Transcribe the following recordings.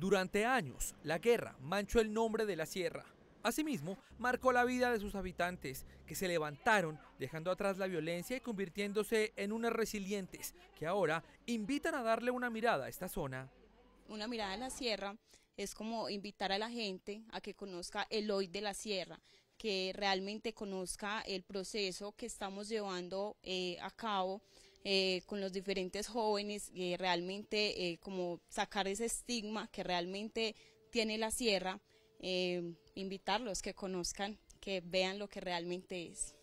Durante años, la guerra manchó el nombre de la sierra. Asimismo, marcó la vida de sus habitantes, que se levantaron, dejando atrás la violencia y convirtiéndose en unas resilientes, que ahora invitan a darle una mirada a esta zona. Una mirada a la sierra es como invitar a la gente a que conozca el hoy de la sierra, que realmente conozca el proceso que estamos llevando eh, a cabo eh, con los diferentes jóvenes, y eh, realmente eh, como sacar ese estigma que realmente tiene la sierra, invitarlos que conozcan, que vean lo que realmente es.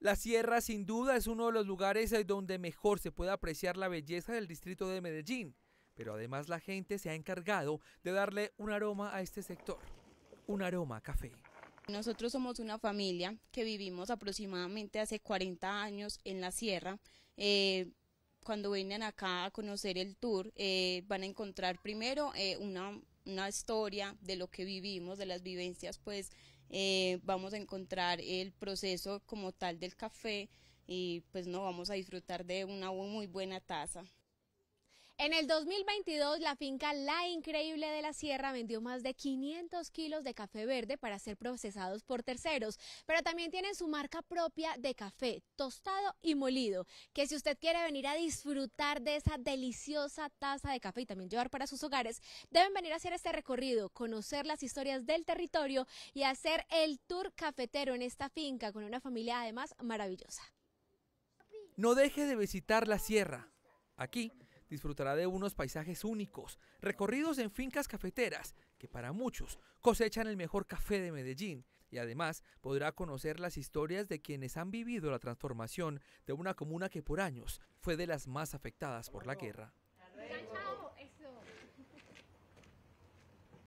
La sierra sin duda es uno de los lugares donde mejor se puede apreciar la belleza del distrito de Medellín, pero además la gente se ha encargado de darle un aroma a este sector, un aroma café. Nosotros somos una familia que vivimos aproximadamente hace 40 años en la sierra. Eh, cuando vienen acá a conocer el tour, eh, van a encontrar primero eh, una, una, historia de lo que vivimos, de las vivencias, pues vamos a encontrar el proceso como tal del café y pues no vamos a disfrutar de una muy buena taza. En el 2022, la finca La Increíble de la Sierra vendió más de 500 kilos de café verde para ser procesados por terceros, pero también tienen su marca propia de café, tostado y molido, que si usted quiere venir a disfrutar de esa deliciosa taza de café y también llevar para sus hogares, deben venir a hacer este recorrido, conocer las historias del territorio y hacer el tour cafetero en esta finca con una familia además maravillosa. No deje de visitar la sierra. Aquí disfrutará de unos paisajes únicos, recorridos en fincas cafeteras que para muchos cosechan el mejor café de Medellín y además podrá conocer las historias de quienes han vivido la transformación de una comuna que por años fue de las más afectadas por la guerra.